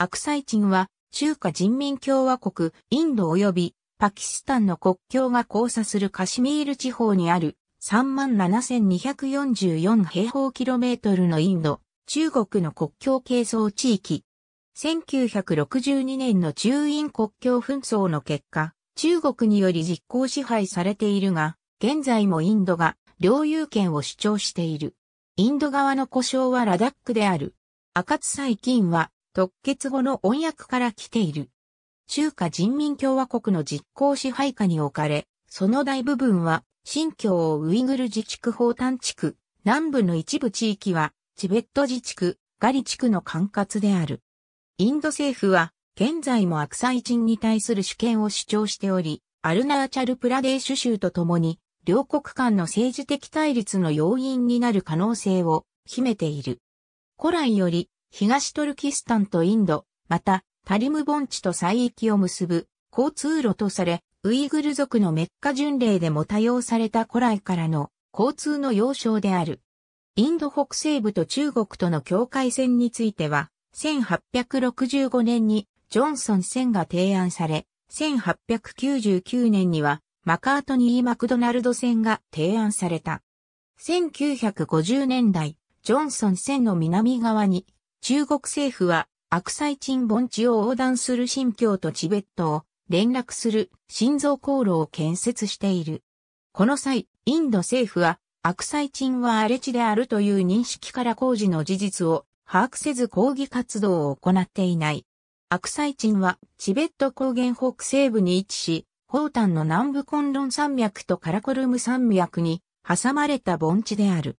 アクサイチンは中華人民共和国、インド及びパキスタンの国境が交差するカシミール地方にある37,244平方キロメートルのインド、中国の国境係争地域。1962年の中印国境紛争の結果、中国により実行支配されているが、現在もインドが領有権を主張している。インド側の故障はラダックである。赤津最近は独決後の翻訳から来ている。中華人民共和国の実効支配下に置かれ、その大部分は、新疆ウイグル自治区法丹地区、南部の一部地域は、チベット自治区、ガリ地区の管轄である。インド政府は、現在もアクサイ人に対する主権を主張しており、アルナーチャルプラデーシュ州とともに、両国間の政治的対立の要因になる可能性を秘めている。古来より東トルキスタンとインド、また、タリム盆地と西域を結ぶ交通路とされ、ウイグル族のメッカ巡礼でも多用された古来からの交通の要衝である。インド北西部と中国との境界線については、1865年にジョンソン線が提案され、1899年にはマカートニー・マクドナルド線が提案された。1950年代、ジョンソン線の南側に中国政府は、悪災鎮盆地を横断する新疆とチベットを連絡する心臓航路を建設している。この際、インド政府は、悪災鎮は荒れ地であるという認識から工事の事実を把握せず抗議活動を行っていない。悪災鎮はチベット高原北西部に位置し、宝丹の南部コンロン山脈とカラコルム山脈に挟まれた盆地である。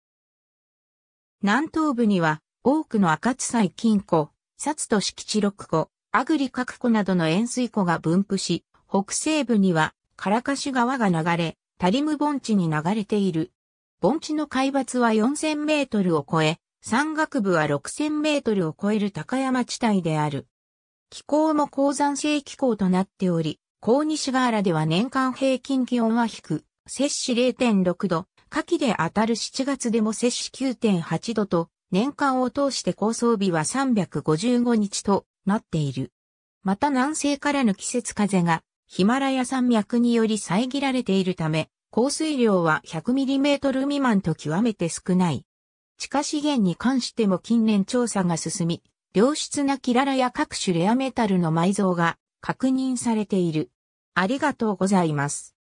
南東部には多くの赤津祭金庫、札と敷地六湖、アグリ各湖などの塩水湖が分布し、北西部には、カラカシ川が流れ、タリム盆地に流れている。盆地の海抜は4000メートルを超え、山岳部は6000メートルを超える高山地帯である。気候も高山性気候となっており、高西河原では年間平均気温は低く、摂氏0.6度、夏季で当たる7月でも摂氏9.8度と、年間を通して構想日は355日となっている。また南西からの季節風がヒマラヤ山脈により遮られているため、降水量は 100mm 未満と極めて少ない。地下資源に関しても近年調査が進み、良質なキララや各種レアメタルの埋蔵が確認されている。ありがとうございます。